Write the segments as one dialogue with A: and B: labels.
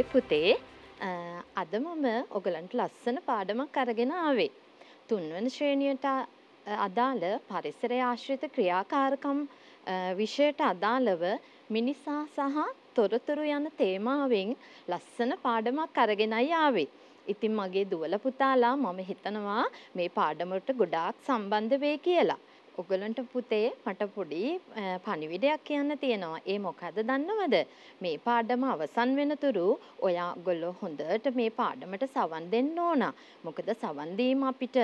A: ගියේ පුතේ අද මම ඔගලන්ට ලස්සන පාඩමක් අරගෙන ආවේ. තුන්වන ශ්‍රේණියට අදාළ පරිසරය ආශ්‍රිත ක්‍රියාකාරකම් විෂයට අදාළව මිනිසා සහ තොරතුරු යන තේමාවෙන් ලස්සන පාඩමක් අරගෙනයි ආවේ. ඉතින් මගේ දුවල පුතාලා මම හිතනවා මේ පාඩමට ගොඩාක් සම්බන්ධ වෙයි කියලා. ඔගලන්ට පුතේ මට පොඩි පණිවිඩයක් කියන්න තියෙනවා. ඒ මොකද දන්නවද? මේ පාඩම අවසන් වෙනතුරු ඔයාගොල්ලෝ හොඳට මේ පාඩමට සවන් දෙන්න ඕන. මොකද සවන් දීම අපිට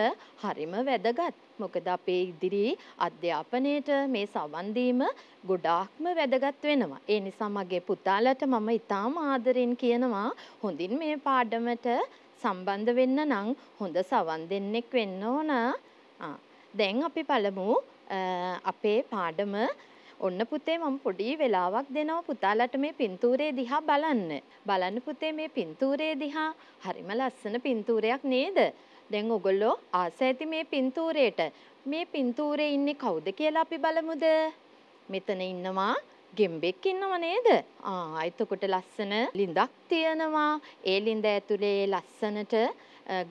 A: හරිම වැදගත්. මොකද අපේ ඉදිරි අධ්‍යාපනයේට මේ සවන් දීම ගොඩාක්ම වැදගත් වෙනවා. ඒ නිසා මගේ පුතාලට මම ඉතාම ආදරෙන් කියනවා හොඳින් මේ පාඩමට සම්බන්ධ වෙන්න නම් හොඳ සවන් දෙන්නෙක් වෙන්න ඕන. ආ දැන් අපි බලමු අපේ පාඩම ඔන්න පුතේ මම පොඩි වෙලාවක් දෙනවා පුතාලට මේ පින්තූරේ දිහා බලන්න. බලන්න පුතේ මේ පින්තූරේ දිහා හරිම ලස්සන පින්තූරයක් නේද? දැන් ඔගොල්ලෝ ආස ඇති මේ පින්තූරේට. මේ පින්තූරේ ඉන්නේ කවුද කියලා අපි බලමුද? මෙතන ඉන්නවා ගෙම්බෙක් ඉන්නව නේද? ආ එතකොට ලස්සන ලිඳක් තියෙනවා. ඒ ලිඳ ඇතුලේ ලස්සනට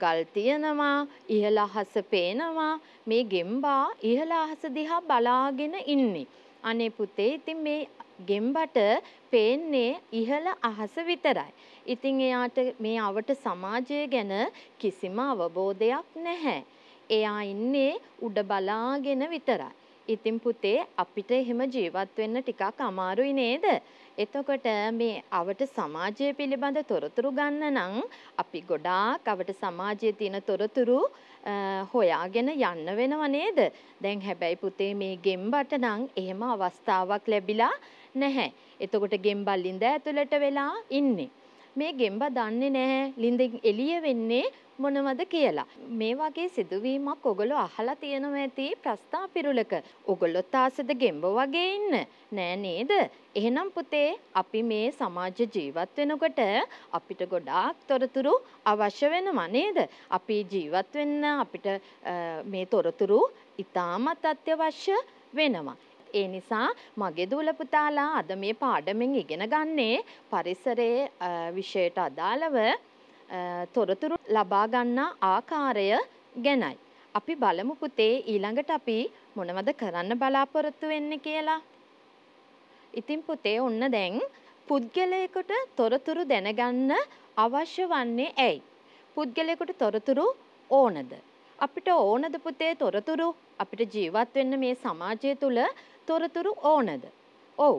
A: ගල් තියෙනවා. ඉහළ අහස පේනවා. මේ ගෙම්බා ඉහළ අහස දිහා බලාගෙන ඉන්නේ. අනේ පුතේ ඉතින් මේ ගෙම්බට පේන්නේ ඉහළ අහස විතරයි. ඉතින් එයාට මේ අවට සමාජය ගැන කිසිම අවබෝධයක් නැහැ. එයා ඉන්නේ උඩ බලාගෙන විතරයි. ඉතින් පුතේ අපිට එහෙම ජීවත් වෙන්න ටිකක් අමාරුයි නේද? එතකොට මේ අවට සමාජය පිළිබඳ තොරතුරු ගන්න නම් අපි ගොඩාක් අවට සමාජයේ තියෙන තොරතුරු හොයාගෙන යන්න වෙනව නේද? දැන් හැබැයි පුතේ මේ ගෙම්බට නම් එහෙම අවස්ථාවක් ලැබිලා නැහැ. එතකොට ගෙම්බල්ලින්ද ඇතුළට වෙලා ඉන්නේ. මේ ගෙම්බ දන්නේ නැහැ ලිඳින් එළිය වෙන්නේ මොනවද කියලා. මේ වගේ සිදුවීමක් ඔගොල්ලෝ අහලා තියෙනවා ඇති ප්‍රස්ථා පිරුලක. ඔගොල්ලොත් ආසද ගෙම්බ වගේ ඉන්න. නෑ නේද? එහෙනම් පුතේ අපි මේ සමාජ ජීවත් වෙනකොට අපිට ගොඩාක් තොරතුරු අවශ්‍ය වෙනවා නේද? අපි ජීවත් වෙන්න අපිට මේ තොරතුරු ඉතාමත් අත්‍යවශ්‍ය වෙනවා. ඒ නිසා මගේ දූල පුතාලා අද මේ පාඩමෙන් ඉගෙන ගන්නේ පරිසරයේ විෂයට අදාළව තොරතුරු ලබා ගන්නා ආකාරය ගැනයි. අපි බලමු පුතේ ඊළඟට අපි මොනවද කරන්න බලාපොරොත්තු වෙන්නේ කියලා. ඉතින් පුතේ ඔන්න දැන් පුද්ගලයෙකුට තොරතුරු දැනගන්න අවශ්‍ය වන්නේ ඇයි? පුද්ගලයෙකුට තොරතුරු ඕනද? අපිට ඕනද පුතේ තොරතුරු අපිට ජීවත් වෙන්න මේ සමාජය තුළ තොරතුරු ඕනද? ඔව්.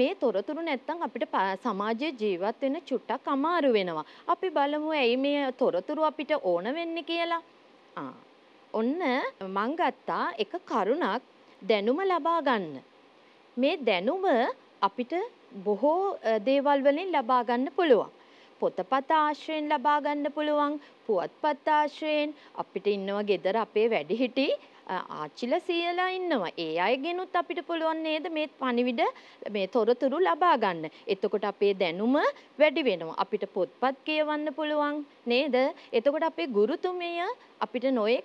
A: මේ තොරතුරු නැත්තම් අපිට සමාජයේ ජීවත් වෙන චුට්ටක් අමාරු වෙනවා. අපි බලමු ඇයි මේ තොරතුරු අපිට ඕන වෙන්නේ කියලා. ආ. ඔන්න මං ගත්තා එක කරුණක් දැනුම ලබා ගන්න. මේ දැනුම අපිට බොහෝ දේවල් වලින් ලබා ගන්න පුළුවන්. පොතපත ආශ්‍රයෙන් ලබා ගන්න පුළුවන්, පුවත්පත් ආශ්‍රයෙන් අපිට ඉන්නවා ගෙදර අපේ වැඩිහිටි ආච්චිලා සීයලා ඉන්නවා. ඒ අයගෙනුත් අපිට පුළුවන් නේද මේ පණිවිඩ මේ තොරතුරු ලබා ගන්න. එතකොට අපේ දැනුම වැඩි වෙනවා. අපිට පොත්පත් කියවන්න පුළුවන් නේද? එතකොට අපේ ගුරුතුමිය අපිට නොයෙක්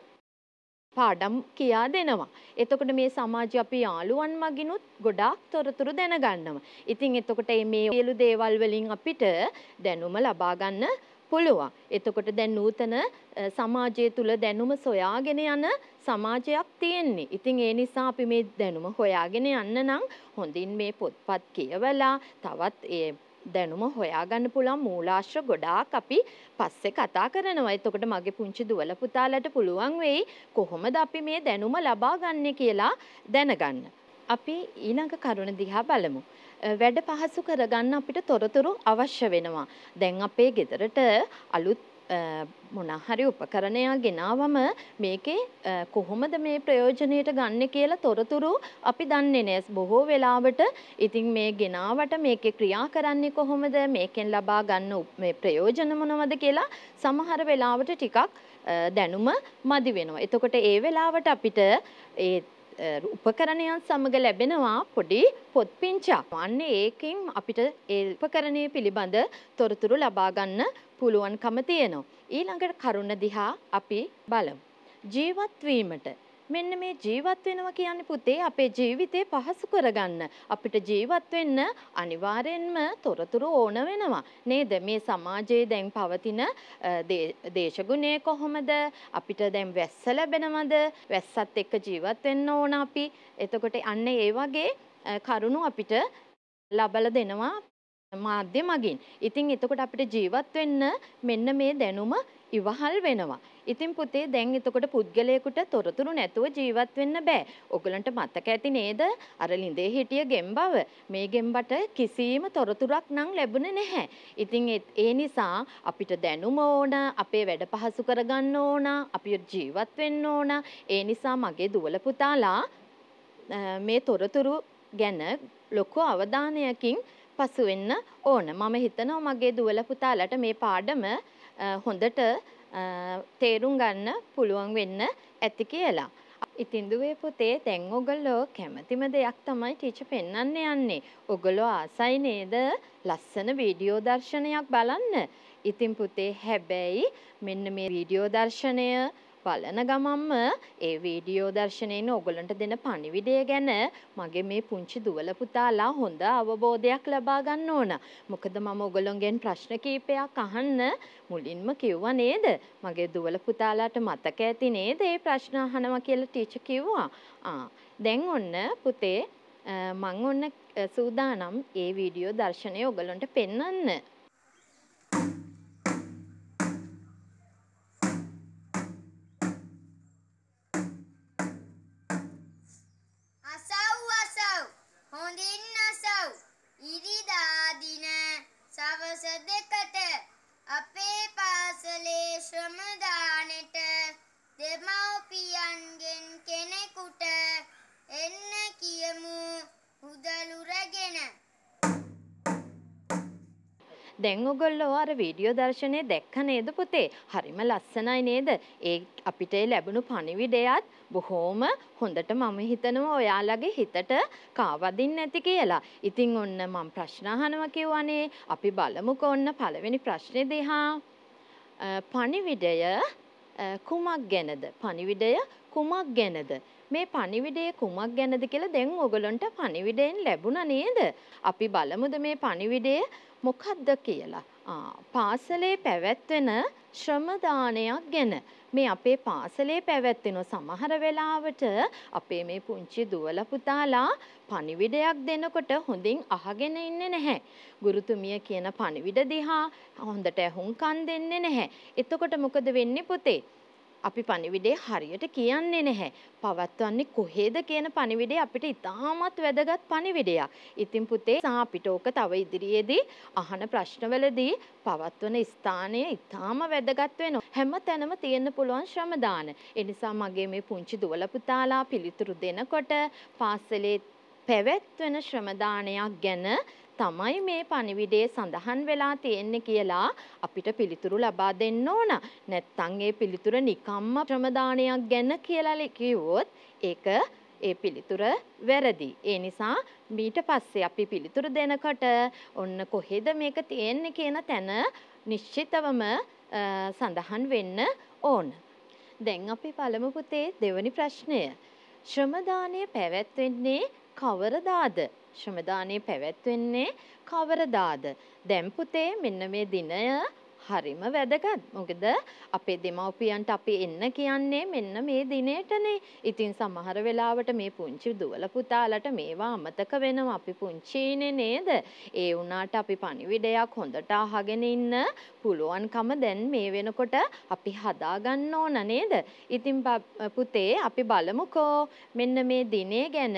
A: පාඩම් කියා දෙනවා. එතකොට මේ සමාජය අපි යාළුවන් මගිනුත් ගොඩාක් තොරතුරු දැනගන්නවා. ඉතින් එතකොට මේ සියලු දේවල් වලින් අපිට දැනුම ලබා ගන්න පුළුවන්. එතකොට දැන් නූතන සමාජය තුළ දැනුම සොයාගෙන යන සමාජයක් තියෙන්නේ. ඉතින් ඒ නිසා අපි මේ දැනුම හොයාගෙන යන්න නම් හොඳින් මේ පොත්පත් කියවලා තවත් ඒ දැනුම හොයාගන්න පුළුවන් මූලාශ්‍ර ගොඩාක් අපි පස්සේ කතා කරනවා. එතකොට මගේ පුංචි දුවල පුතාලට පුළුවන් වෙයි කොහොමද අපි මේ දැනුම ලබා ගන්නෙ කියලා දැනගන්න. අපි ඊළඟ කරුණ දිහා බලමු. වැඩ පහසු කරගන්න අපිට තොරතුරු අවශ්‍ය වෙනවා. දැන් අපේ ගෙදරට අලුත් මොනහරි උපකරණයක් ගෙනාවම මේකේ කොහොමද මේ ප්‍රයෝජනයට ගන්න කියලා තොරතුරු අපි දන්නේ නෑ. බොහෝ වෙලාවට ඉතින් මේ ගෙනාවට මේකේ ක්‍රියා කරන්නේ කොහොමද? මේකෙන් ලබා ගන්න මේ ප්‍රයෝජන මොනවද කියලා සමහර වෙලාවට ටිකක් දැනුම මදි වෙනවා. එතකොට ඒ වෙලාවට අපිට ඒ උපකරණයන් සමඟ ලැබෙනවා පොඩි පොත් පිංචා. අන්න ඒකෙන් අපිට ඒ උපකරණය පිළිබඳ තොරතුරු ලබාගන්න පුළුවන්කම තියෙනවා. ඊළඟට කරුණ දිහා අපි බලමු. ජීවත්වීමට මෙන්න මේ ජීවත් වෙනවා කියන්නේ පුතේ අපේ ජීවිතේ පහසු කරගන්න. අපිට ජීවත් වෙන්න අනිවාර්යෙන්ම තොරතුරු ඕන වෙනවා. නේද? මේ සමාජයේ දැන් පවතින දේශගුණය කොහොමද? අපිට දැන් වැස්ස ලැබෙනවද? වැස්සත් එක්ක ජීවත් වෙන්න ඕන අපි. එතකොට අන්න ඒ වගේ කරුණු අපිට ලබල දෙනවා මාධ්‍ය මගින්. ඉතින් එතකොට අපිට ජීවත් වෙන්න මෙන්න මේ දැනුම ඉවහල් වෙනවා. ඉතින් පුතේ දැන් එතකොට පුද්ගලයෙකුට තොරතුරු නැතුව ජීවත් වෙන්න බෑ. ඔගලන්ට මතක ඇති නේද? අර ලිඳේ හිටිය ගෙම්බව මේ ගෙම්බට කිසිම තොරතුරක් නම් ලැබුණේ නැහැ. ඉතින් ඒ නිසා අපිට දැනුම ඕන, අපේ වැඩ පහසු කරගන්න ඕන, අපි ජීවත් වෙන්න ඕන. ඒ නිසා මගේ දුවල පුතාලා මේ තොරතුරු ගැන ලොකු අවධානයකින් පසු වෙන්න ඕන. මම හිතනවා මගේ දුවල පුතාලට මේ පාඩම හොඳට තේරුම් ගන්න පුළුවන් වෙන්න ඇති කියලා. ඉතින් දුවේ පුතේ දැන් ඔගොල්ලෝ කැමතිම දෙයක් තමයි ටීචර් පෙන්වන්න යන්නේ. ඔගොල්ලෝ ආසයි නේද ලස්සන වීඩියෝ දර්ශනයක් බලන්න. ඉතින් පුතේ හැබැයි මෙන්න මේ වීඩියෝ දර්ශනය බලන ගමම්ම ඒ වීඩියෝ දර්ශනයෙන් ඔගලන්ට දෙන පණිවිඩය ගැන මගේ මේ පුංචි දුවල පුතාලා හොඳ අවබෝධයක් ලබා ගන්න ඕන. මොකද මම ඔගලොන්ගෙන් ප්‍රශ්න කීපයක් අහන්න මුලින්ම කිව්වා නේද? මගේ දුවල පුතාලාට මතක ඇති නේද? මේ ප්‍රශ්න අහනවා කියලා ටීචර් කිව්වා. ආ දැන් ඔන්න පුතේ මං ඔන්න සූදානම් ඒ වීඩියෝ දර්ශනය ඔගලන්ට පෙන්වන්න. දැන් ඔගොල්ලෝ අර වීඩියෝ දර්ශනය දැක්ක නේද පුතේ? හරිම ලස්සනයි නේද? ඒ අපිට ලැබුණු පණිවිඩයත් බොහෝම හොඳට මම හිතනවා ඔයාලගේ හිතට කාවදින් නැති කියලා. ඉතින් ඔන්න මම ප්‍රශ්න අහනවා කිව්වනේ. අපි බලමුකෝ ඔන්න පළවෙනි ප්‍රශ්නේ දිහා. පණිවිඩය කුමක් ගැනද? පණිවිඩය කුමක් ගැනද? මේ පණිවිඩය කුමක් ගැනද කියලා දැන් ඔගලොන්ට පණිවිඩයෙන් ලැබුණා නේද? අපි බලමුද මේ පණිවිඩය මොකක්ද කියලා. පාසලේ පැවැත්වෙන ශ්‍රමදානයක් ගැන මේ අපේ පාසලේ පැවැත්වෙන සමහර වෙලාවට අපේ මේ පුංචි දුවල පුතාලා පණිවිඩයක් දෙනකොට හොඳින් අහගෙන ඉන්නේ නැහැ. ගුරුතුමිය කියන පණිවිඩ දිහා හොඳට ඇහුම්කන් දෙන්නේ නැහැ. එතකොට මොකද වෙන්නේ පුතේ? අපි පණිවිඩේ හරියට කියන්නේ නැහැ. පවත්වන්නේ කොහේද කියන පණිවිඩේ අපිට ඉතාමත් වැදගත් පණිවිඩයක්. ඉතින් පුතේ අපිට ඕක තව ඉදිරියේදී අහන ප්‍රශ්නවලදී පවත්වන ස්ථානය ඉතාම වැදගත් වෙනවා. හැම තැනම තියෙන්න පුළුවන් ශ්‍රමදාන. ඒ නිසා මගේ මේ පුංචි දුවල පුතාලා පිළිතුරු දෙනකොට පාසලේ පැවැත්වෙන ශ්‍රමදානයක් ගැන තමයි මේ පණිවිඩයේ සඳහන් වෙලා තියෙන්නේ කියලා අපිට පිළිතුරු ලබා දෙන්න ඕන. නැත්තම් ඒ පිළිතුර නිකම්ම ශ්‍රමදානයක් ගැන කියලා කිව්වොත් ඒක ඒ පිළිතුර වැරදි. ඒ නිසා මීට පස්සේ අපි පිළිතුරු දෙනකොට ඔන්න කොහෙද මේක තියෙන්නේ කියන තැන නිශ්චිතවම සඳහන් වෙන්න ඕන. දැන් අපි පළමු පුතේ දෙවැනි ප්‍රශ්නය. ශ්‍රමදානය පැවැත්වෙන්නේ කවරදාද? ශ්‍රමදානය පැවැත්වෙන්නේ කවරදාද. දැම් පුතේ මෙන්න මේ දිනය හරිම වැදගත්. මොකද අපේ දෙමව්පියන්ට අපි එන්න කියන්නේ මෙන්න මේ දිනේටනේ. ඉතින් සමහර වෙලාවට මේ පුංචි දුවල පුතාලට මේවා අමතක වෙනවා. අපි පුංචිනේ නේද? ඒ වුණාට අපි පණිවිඩයක් හොඳට අහගෙන ඉන්න පුළුවන්කම දැන් මේ වෙනකොට අපි හදාගන්න ඕන නේද? ඉතින් පුතේ අපි බලමුකෝ මෙන්න මේ දිනේ ගැන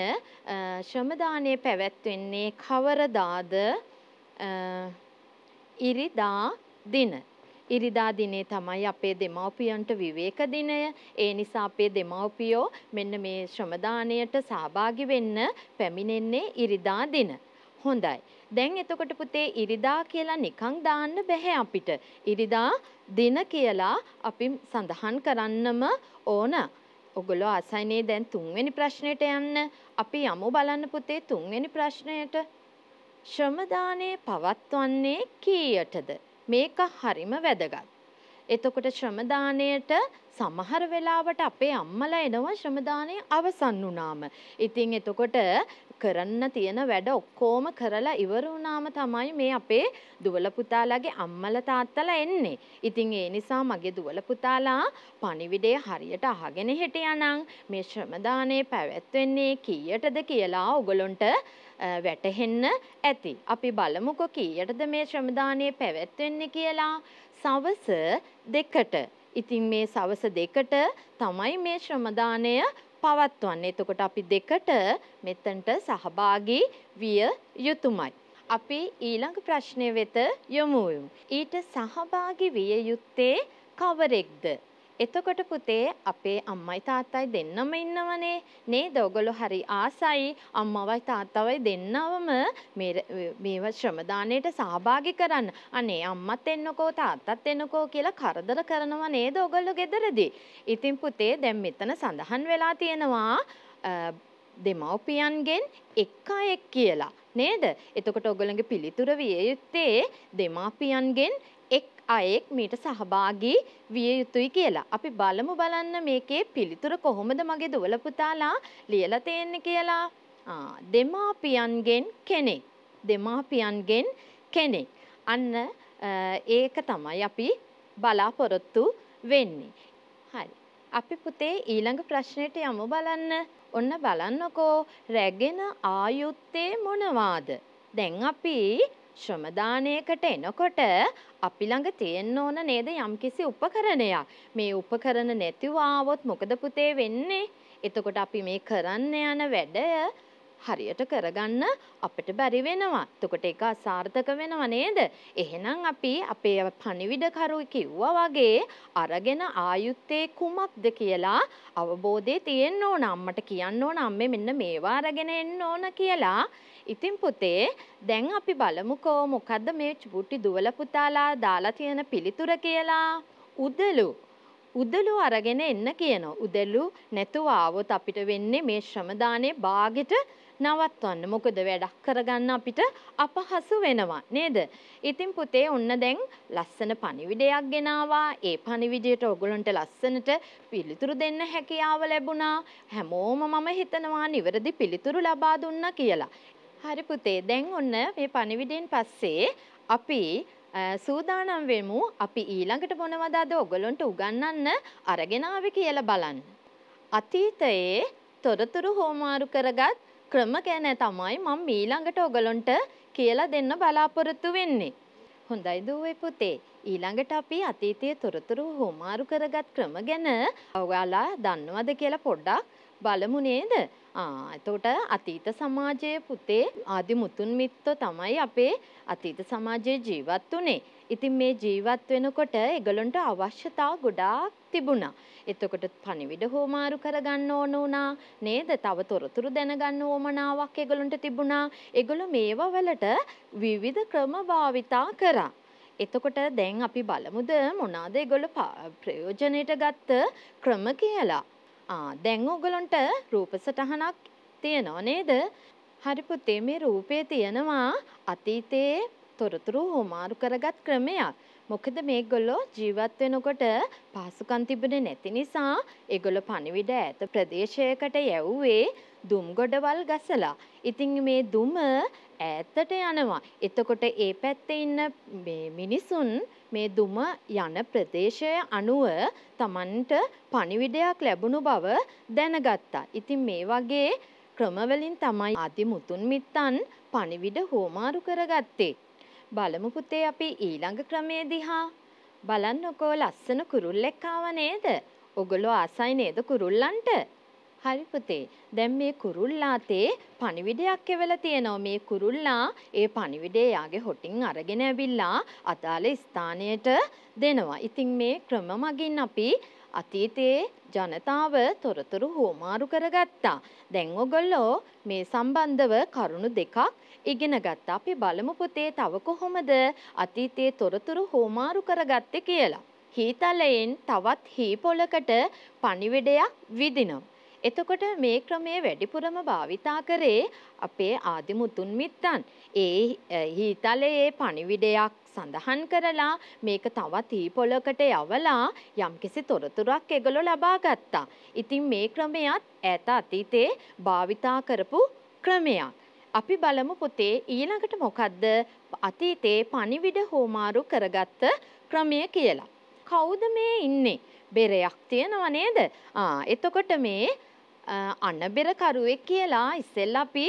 A: ශ්‍රමදානයේ පැවැත්වෙන්නේ කවරදාද? ඉරිදා දින. ඉරිදා දිනේ තමයි අපේ දෙමව්පියන්ට විවේක දිනය. ඒ නිසා අපේ දෙමව්පියෝ මෙන්න මේ ශ්‍රමදානයට සහභාගි වෙන්න පැමිණෙන්නේ ඉරිදා දින. හොඳයි. දැන් එතකොට පුතේ ඉරිදා කියලා නිකන් දාන්න බැහැ අපිට. ඉරිදා දින කියලා අපි සඳහන් කරන්නම ඕන. ඔගොල්ලෝ අසයිනේ දැන් තුන්වෙනි ප්‍රශ්නයට යන්න. අපි යමු බලන්න පුතේ තුන්වෙනි ප්‍රශ්නයට. ශ්‍රමදානයේ පවත්වන්නේ කීයටද? මේක හරිම වැදගත්. එතකොට ශ්‍රමදානයට සමහර වෙලාවට අපේ අම්මලා එනවා ශ්‍රමදානය අවසන් වුණාම. ඉතින් එතකොට කරන්න තියෙන වැඩ ඔක්කොම කරලා ඉවර වුණාම තමයි මේ අපේ දුවල පුතාලාගේ අම්මලා තාත්තලා එන්නේ. ඉතින් ඒ නිසා මගේ දුවල පුතාලා පණිවිඩය හරියට අහගෙන හිටියානම් මේ ශ්‍රමදානයේ පැවැත්වෙන්නේ කීයටද කියලා ඔගලොන්ට වැටහෙන්න ඇති. අපි බලමුකො කීයටද මේ ශ්‍රමදානය පැවැත්වෙන්නේ කියලා සවස දෙකට. ඉතින් මේ සවස දෙකට තමයි මේ ශ්‍රමදානය පවත්වන්නේ. එතකොට අපි දෙකට මෙතනට සහභාගී විය යුතුමයි. අපි ඊළඟ ප්‍රශ්නය වෙත යොමු ඊට සහභාගී විය යුත්තේ කවරෙක්ද? එතකොට පුතේ අපේ අම්මයි තාත්තයි දෙන්නම ඉන්නවනේ නේද ඔගොල්ලෝ හරි ආසයි අම්මවයි තාත්තවයි දෙන්නවම මේව ශ්‍රමදානයට සහභාගි කරන්න අනේ අම්මත් එන්නකෝ තාත්තත් එන්නකෝ කියලා කරදර කරනවා නේද ඔගොල්ලෝ ගෙදරදී ඉතින් පුතේ දැන් මෙතන සඳහන් වෙලා තියෙනවා දෙමව්පියන්ගෙන් එක අයෙක් කියලා නේද? එතකොට ඔයගොල්ලන්ගේ පිළිතුර විය යුත්තේ දෙමාපියන්ගෙන් එක් අයෙක් මීට සහභාගී විය යුතුයි කියලා. අපි බලමු බලන්න මේකේ පිළිතුර කොහොමද මගේ දුවල පුතාලා ලියලා තියෙන්නේ කියලා. ආ දෙමාපියන්ගෙන් කෙනෙක්. දෙමාපියන්ගෙන් කෙනෙක්. අන්න ඒක තමයි අපි බලාපොරොත්තු වෙන්නේ. හරි. අපි පුතේ ඊළඟ ප්‍රශ්නයට යමු බලන්න. ඔන්න බලන්නකෝ රැගෙන ආයුත්තේ මොනවාද? දැන් අපි ශ්‍රමදානයකට එනකොට අපි ළඟ තියෙන්න ඕන නේද යම්කිසි උපකරණයක්. මේ උපකරණ නැතිව ආවොත් මොකද පුතේ වෙන්නේ? එතකොට අපි මේ කරන්න යන වැඩය හරියට කරගන්න අපිට බැරි වෙනවා. එතකොට ඒක අසාර්ථක වෙනව නේද? එහෙනම් අපි අපේ පණිවිඩකරු කිව්වා වගේ අරගෙන ආයුත්තේ කුමක්ද කියලා අවබෝධය තියෙන්න ඕන. අම්මට කියන්න ඕන අම්මේ මෙන්න මේවා අරගෙන එන්න ඕන කියලා. ඉතින් පුතේ දැන් අපි බලමුකෝ මොකද්ද මේ චුටි දුවල පුතාලා දාලා තියෙන පිළිතුර කියලා. උදලු උදළු අරගෙන එන්න කියනවා. උදළු නැතුව ආවොත් අපිට වෙන්නේ මේ ශ්‍රම දානේ බාගෙට නවත්වන්න. මොකද වැඩක් කරගන්න අපිට අපහසු වෙනවා නේද? ඉතින් පුතේ ඔන්න දැන් ලස්සන පණිවිඩයක් ගෙනාවා. ඒ පණිවිඩයට ඔයගොල්ලන්ට ලස්සනට පිළිතුරු දෙන්න හැකියාව ලැබුණා. හැමෝම මම හිතනවා නිවැරදි පිළිතුරු ලබා දුන්නා කියලා. හරි පුතේ දැන් ඔන්න මේ පණිවිඩයෙන් පස්සේ අපි සූදානම් වෙමු අපි ඊළඟට මොනවද අද ඔගලොන්ට උගන්වන්න අරගෙන ආවේ කියලා බලන්න. අතීතයේ තොරතුරු හොමාරු කරගත් ක්‍රම ගැන තමයි මම ඊළඟට ඔගලොන්ට කියලා දෙන්න බලාපොරොත්තු වෙන්නේ. හොඳයි දුවේ පුතේ. ඊළඟට අපි අතීතයේ තොරතුරු හොමාරු කරගත් ක්‍රම ගැන ඔයාලා දන්නවද කියලා පොඩ්ඩක් බලමු නේද? එතකොට අතීත සමාජයේ පුතේ ආදි මුතුන් මිත්තෝ තමයි අපේ අතීත සමාජයේ ජීවත් වුනේ. ඉතින් මේ ජීවත් වෙනකොට ඒගොල්ලන්ට අවශ්‍යතා ගොඩාක් තිබුණා. එතකොට පණිවිඩ හොමාරු කරගන්න ඕන වුණා නේද? තව තොරතුරු දැනගන්න ඕමනාවක් ඒගොල්ලන්ට තිබුණා. ඒගොල්ලෝ මේවා වලට විවිධ ක්‍රම භාවිතා කරා. එතකොට දැන් අපි බලමුද මොනවාද ඒගොල්ලෝ ප්‍රයෝජනෙට ගත්ත ක්‍රම කියලා. දැන් ඔගලොන්ට රූප සටහනක් තියෙනව නේද? හරි පුතේ මේ රූපේ තියෙනවා අතීතයේ තොරතුරු හොමාරු කරගත් ක්‍රමයක්. මොකද මේගොල්ලෝ ජීවත් වෙනකොට පහසුකම් තිබුණේ නැති නිසා ඒගොල්ලෝ පණිවිඩ ඈත ප්‍රදේශයකට යැව්වේ දුම් ගොඩවල් ගසලා. ඉතින් මේ දුම ඈතට යනවා. එතකොට ඒ පැත්තේ ඉන්න මිනිසුන් මේ දුම යන ප්‍රදේශය අනුව තමන්ට පණිවිඩයක් ලැබුණු බව දැනගත්තා. ඉතින් මේ වගේ ක්‍රමවලින් තමයි අති මුතුන් මිත්තන් පණිවිඩ හෝමාරු කරගත්තේ. බලමු පුතේ අපි ඊළඟ ක්‍රමේ දිහා. බලන්නකෝ ලස්සන කුරුල්ලෙක් ආව නේද? ඔගොල්ලෝ ආසයි නේද කුරුල්ලන්ට? හරි පුතේ. දැන් මේ කුරුල්ලාතේ පණිවිඩයක් එවලා තියෙනවා. මේ කුරුල්ලා ඒ පණිවිඩය යාගේ හොටින් අරගෙන ඇවිල්ලා අදාළ ස්ථානයට දෙනවා. ඉතින් මේ ක්‍රම මගින් අපි අතීතයේ ජනතාව තොරතුරු හෝමාරු කරගත්තා. දැන් ඔගොල්ලෝ මේ සම්බන්ධව කරුණු දෙකක් ඉගෙන ගත්තා. අපි බලමු පුතේ තව කොහොමද අතීතයේ තොරතුරු හෝමාරු කරගත්තේ කියලා. හීතලයෙන් තවත් හී පොලකට පණිවිඩයක් විදිනවා. එතකොට මේ ක්‍රමය වැඩිපුරම භාවිතා කරේ අපේ ආදිමුතුන් මිත්තන්. ඒ හීතලයේ පණිවිඩයක් සඳහන් කරලා මේක තවත් හීපොලකට යවලා යම්කිසි තොරතුරක් ඒගොල්ලෝ ලබා ගත්තා. ඉතින් මේ ක්‍රමයත් ඈත අතීතේ භාවිතා කරපු ක්‍රමයක්. අපි බලමු පුතේ ඊළඟට මොකද්ද අතීතේ පණිවිඩ හෝමාරු කරගත්ත ක්‍රමය කියලා. කවුද මේ ඉන්නේ? බෙරයක් තියෙනව නේද? ආ එතකොට මේ අනබෙරකරුවෙක් කියලා ඉස්සෙල්ලා අපි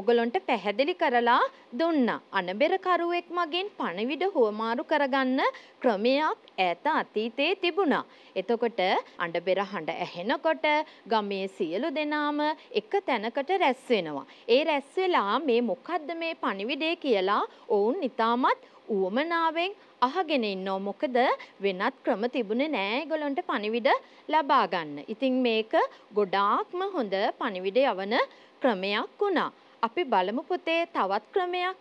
A: ඔගලොන්ට පැහැදිලි කරලා දුන්නා. අනබෙරකරුවෙක් මගෙන් පණවිඩ හුවමාරු කරගන්න ක්‍රමයක් ඈත අතීතයේ තිබුණා. එතකොට අඬබෙර හඬ ඇහෙනකොට ගමේ සියලු දෙනාම එක තැනකට රැස් වෙනවා. ඒ රැස් වෙලා මේ මොකද්ද මේ පණිවිඩය කියලා ඔවුන් ඊටමත් ඌවමනාවෙන් අහගෙන ඉන්නෝ මොකද වෙනත් ක්‍රම තිබුණේ නෑ ඒගොල්ලන්ට පණිවිඩ ලබා ගන්න. ඉතින් මේක ගොඩාක්ම හොඳ පණිවිඩ යවන ක්‍රමයක් වුණා. අපි බලමු පොතේ තවත් ක්‍රමයක්.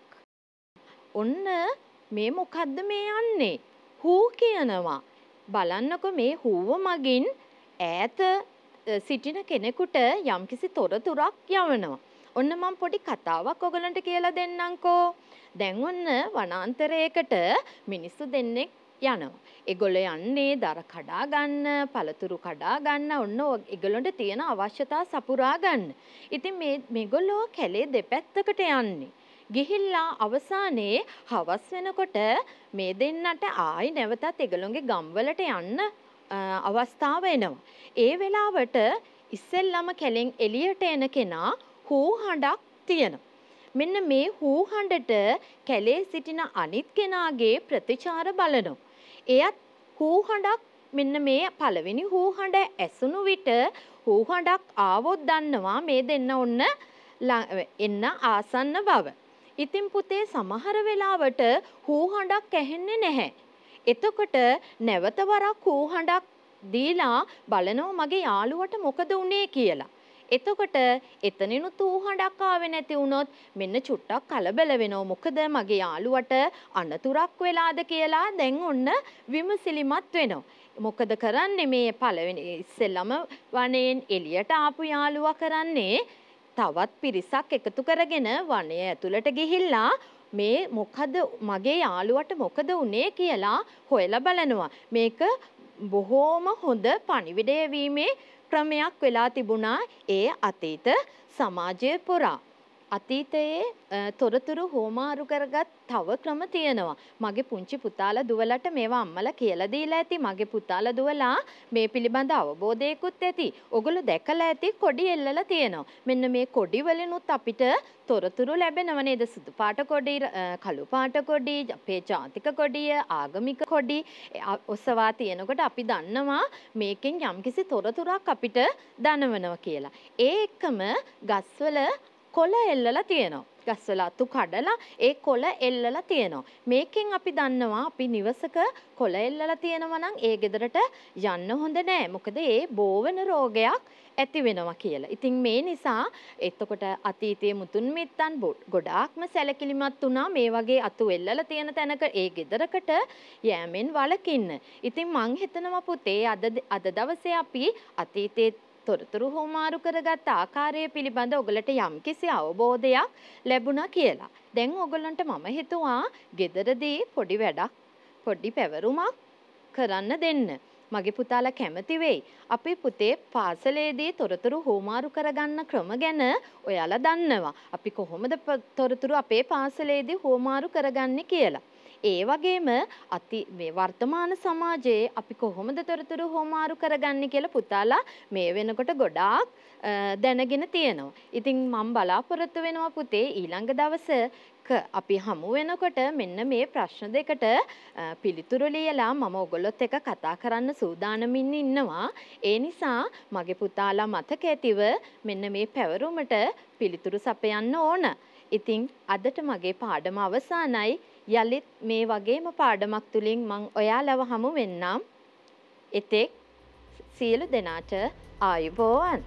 A: ඔන්න මේ මොකද්ද මේ යන්නේ? හූ කියනවා. බලන්නකො මේ හූව මගින් ඈත සිටින කෙනෙකුට යම්කිසි තොරතුරක් යවනවා. ඔන්න මම පොඩි කතාවක් ඔගලන්ට කියලා දෙන්නම්කෝ. දැන් ඔන්න වනාන්තරයකට මිනිස්සු දෙන්නෙක් යනවා. ඒගොල්ලෝ යන්නේ දර කඩා ගන්න, පළතුරු කඩා ගන්න, ඔන්න ඒගොල්ලන්ට තියෙන අවශ්‍යතා සපුරා ගන්න. ඉතින් මේ මේගොල්ලෝ කැලේ දෙපැත්තකට යන්නේ. ගිහිල්ලා අවසානයේ හවස් වෙනකොට මේ දෙන්නට ආයි නැවතත් ඒගොල්ලොන්ගේ ගම්වලට යන්න අවස්ථාව එනවා. ඒ වෙලාවට ඉස්සෙල්ලම කැලෙන් එළියට එන කෙනා හූහඬක් තියෙනවා. මෙන්න මේ හූහඬට කැලේ සිටින අනිත් කෙනාගේ ප්‍රතිචාර බලනවා. එයත් හූහඬක් මෙන්න මේ පළවෙනි හූහඬ ඇසුණු විට හූහඬක් ආවොත් දන්නවා මේ දෙන්න ඔන්න එන්න ආසන්න බව. ඉතින් පුතේ සමහර වෙලාවට හූහඬක් ඇහෙන්නේ නැහැ. එතකොට නැවත වරක් හූහඬක් දීලා බලනවා මගේ යාළුවට මොකද වුනේ කියලා. එතකොට එතනිනුත් ඌ හඬක් ආවේ නැති වුණොත් මෙන්න චුට්ටක් කලබල වෙනවා. මොකද මගේ යාළුවට අනතුරක් වෙලාද කියලා දැන් ඔන්න විමසිලිමත් වෙනවා. මොකද කරන්නේ මේ පළවෙනි ඉස්සෙල්ලම වනයෙන් එළියට ආපු යාළුවා කරන්නේ තවත් පිරිසක් එකතු කරගෙන වනය ඇතුළට ගිහිල්ලා මේ මොකද මගේ යාළුවට මොකද උනේ කියලා හොයලා බලනවා. මේක බොහෝම හොඳ පණිවිඩය වීමේ ක්‍රමයක් වෙලා තිබුණා ඒ අතීත සමාජය පුරා. අතීතයේ තොරතුරු හෝමාරු කරගත් තව ක්‍රම තියෙනවා. මගේ පුංචි පුතාලා දුවලට මේවා අම්මලා කියලා දීලා ඇති. මගේ පුතාලා දුවලා මේ පිළිබඳ අවබෝධයකුත් ඇති. ඔගොල්ලෝ දැකලා ඇති කොඩි එල්ලලා තියෙනවා. මෙන්න මේ කොඩි වලිනුත් අපිට තොරතුරු ලැබෙනව නේද? සුදු පාට කොඩි, කළු පාට කොඩි, අපේ ජාතික කොඩිය, ආගමික කොඩි ඔසවා තියෙනකොට අපි දන්නවා මේකෙන් යම්කිසි තොරතුරක් අපිට දනවනවා කියලා. ඒ එක්කම ගස්වල කොළ එල්ලලා තියෙනවා. ගස්වල අතු කඩලා ඒ කොළ එල්ලලා තියෙනවා. මේකෙන් අපි දන්නවා අපි නිවසක කොළ එල්ලලා තියෙනවා නම් ඒ ගෙදරට යන්න හොඳ නෑ. මොකද ඒ බෝවෙන රෝගයක් ඇති වෙනවා කියලා. ඉතින් මේ නිසා එතකොට අතීතයේ මුතුන් මිත්තන් ගොඩාක්ම සැලකිලිමත් වුණා මේ වගේ අතු එල්ලලා තියෙන තැනක ඒ ගෙදරකට යෑමෙන් වළකින්න. ඉතින් මං හිතනවා පුතේ අද අද දවසේ අපි අතීතයේ තොරතුරු හුවමාරු කරගත් ආකාරය පිළිබඳ ඔගලට යම් කිසි අවබෝධයක් ලැබුණා කියලා. දැන් ඔගලන්ට මම හිතුවා ගෙදරදී පොඩි වැඩක් පොඩි පැවරුමක් කරන්න දෙන්න. මගේ පුතාලා කැමති වෙයි. අපේ පුතේ පාසලේදී තොරතුරු හුවමාරු කරගන්න ක්‍රම ගැන ඔයාලා දන්නවා. අපි කොහොමද තොරතුරු අපේ පාසලේදී හුවමාරු කරගන්නේ කියලා. ඒ වගේම අති මේ වර්තමාන සමාජයේ අපි කොහොමද තොරතුරු හොමාරු කරගන්නේ කියලා පුතාලා මේ වෙනකොට ගොඩාක් දැනගෙන තියෙනවා. ඉතින් මම බලාපොරොත්තු වෙනවා පුතේ ඊළඟ දවසක අපි හමු වෙනකොට මෙන්න මේ ප්‍රශ්න දෙකට පිළිතුරු ලියලා මම ඔයගොල්ලොත් එක්ක කතා කරන්න සූදානමින් ඉන්නවා. ඒ නිසා මගේ පුතාලා මතක ඇතිව මෙන්න මේ පැවරුමට පිළිතුරු සපයන්න ඕන. ඉතින් අදට මගේ පාඩම අවසానයි. යලිත් මේ වගේම පාඩමක් තුලින් මං ඔයාලව හමු වෙන්නම්. එතෙක් සියලු දෙනාට ආයුබෝවන්.